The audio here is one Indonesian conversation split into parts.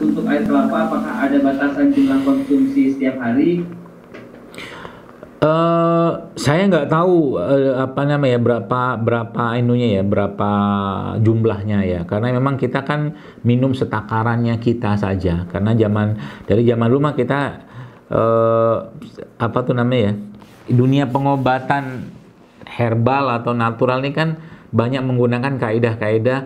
untuk air kelapa apakah ada batasan jumlah konsumsi setiap hari? Uh, saya nggak tahu uh, apa namanya berapa berapa inunya ya berapa jumlahnya ya karena memang kita kan minum setakarannya kita saja karena zaman dari zaman rumah kita uh, apa tuh namanya ya dunia pengobatan herbal atau natural ini kan banyak menggunakan kaidah-kaidah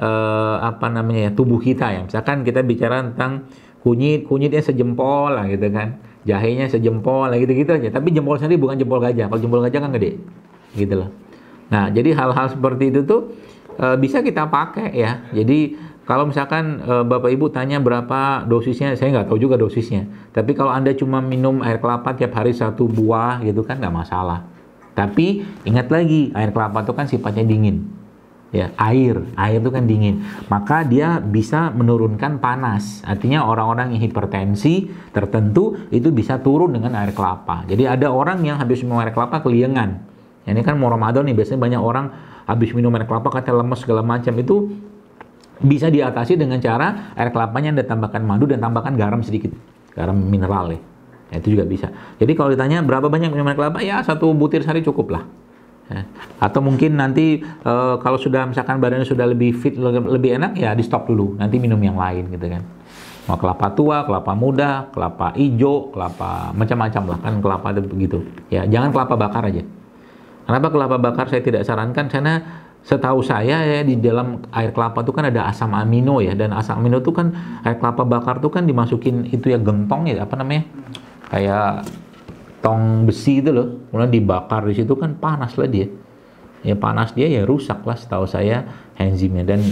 uh, apa namanya ya tubuh kita ya misalkan kita bicara tentang kunyit kunyitnya sejempol lah gitu kan jahenya sejempol lah gitu gitu aja tapi jempol sendiri bukan jempol gajah kalau jempol gajah kan gede gitu loh nah jadi hal-hal seperti itu tuh e, bisa kita pakai ya jadi kalau misalkan e, bapak ibu tanya berapa dosisnya saya nggak tahu juga dosisnya tapi kalau anda cuma minum air kelapa tiap hari satu buah gitu kan nggak masalah tapi ingat lagi air kelapa itu kan sifatnya dingin ya air air itu kan dingin maka dia bisa menurunkan panas artinya orang-orang yang hipertensi tertentu itu bisa turun dengan air kelapa jadi ada orang yang habis minum air kelapa keliengan ya, ini kan mau Ramadan nih biasanya banyak orang habis minum air kelapa kata lemes segala macam itu bisa diatasi dengan cara air kelapanya anda tambahkan madu dan tambahkan garam sedikit garam mineral ya, ya itu juga bisa jadi kalau ditanya berapa banyak minum air kelapa ya satu butir sehari cukup lah Eh, atau mungkin nanti e, kalau sudah misalkan badannya sudah lebih fit, lebih enak ya di stop dulu. Nanti minum yang lain gitu kan. Mau kelapa tua, kelapa muda, kelapa hijau, kelapa macam-macam lah kan kelapa ada begitu. Ya, jangan kelapa bakar aja. Kenapa kelapa bakar saya tidak sarankan? Karena setahu saya ya di dalam air kelapa itu kan ada asam amino ya dan asam amino itu kan air kelapa bakar itu kan dimasukin itu ya gentong ya apa namanya? Kayak tong besi itu loh kemudian dibakar di situ kan panas lah dia ya panas dia ya rusak lah setahu saya enzimnya dan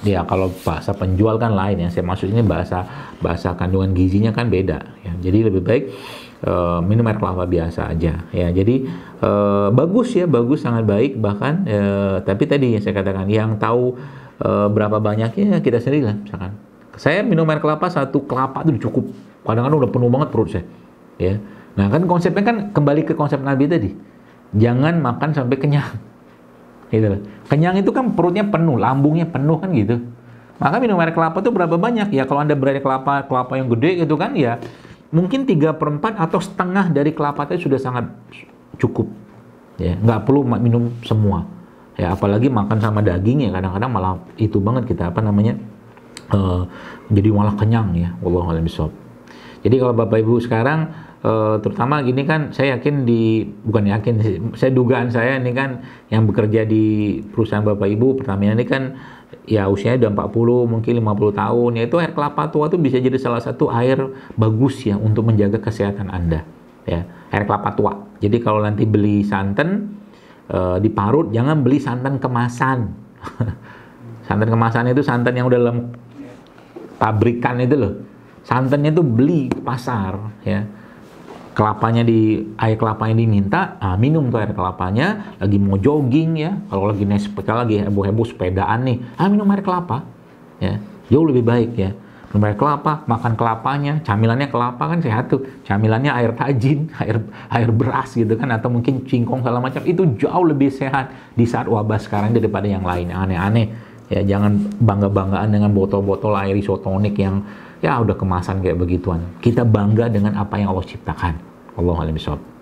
ya kalau bahasa penjual kan lain ya. saya maksud ini bahasa bahasa kandungan gizinya kan beda ya. jadi lebih baik e, minum air kelapa biasa aja ya jadi e, bagus ya bagus sangat baik bahkan e, tapi tadi yang saya katakan yang tahu e, berapa banyaknya kita sendiri lah misalkan saya minum air kelapa satu kelapa itu cukup kadang-kadang udah penuh banget perut saya ya Nah kan konsepnya kan kembali ke konsep Nabi tadi. Jangan makan sampai kenyang. Gitu loh. Kenyang itu kan perutnya penuh, lambungnya penuh kan gitu. Maka minum air kelapa itu berapa banyak? Ya kalau Anda berani kelapa kelapa yang gede gitu kan ya mungkin 3 per 4 atau setengah dari kelapa itu sudah sangat cukup. Ya, nggak perlu minum semua. Ya, apalagi makan sama daging ya kadang-kadang malah itu banget kita apa namanya? Uh, jadi malah kenyang ya. Allah a'lam Jadi kalau Bapak Ibu sekarang Uh, terutama gini kan saya yakin di bukan yakin saya dugaan saya ini kan yang bekerja di perusahaan Bapak Ibu Pertamina ini kan ya usianya udah 40 mungkin 50 tahun ya itu air kelapa tua tuh bisa jadi salah satu air bagus ya untuk menjaga kesehatan Anda ya air kelapa tua jadi kalau nanti beli santan uh, diparut jangan beli santan kemasan santan kemasan itu santan yang udah dalam pabrikan itu loh santannya itu beli pasar ya kelapanya di air kelapanya diminta nah, minum tuh air kelapanya lagi mau jogging ya kalau lagi naik sepeda lagi heboh-heboh sepedaan nih ah minum air kelapa ya jauh lebih baik ya minum air kelapa makan kelapanya camilannya kelapa kan sehat tuh camilannya air tajin air air beras gitu kan atau mungkin cingkong segala macam itu jauh lebih sehat di saat wabah sekarang daripada yang lain aneh-aneh Ya jangan bangga-banggaan dengan botol-botol air isotonik yang ya udah kemasan kayak begituan. Kita bangga dengan apa yang Allah ciptakan. Allah alam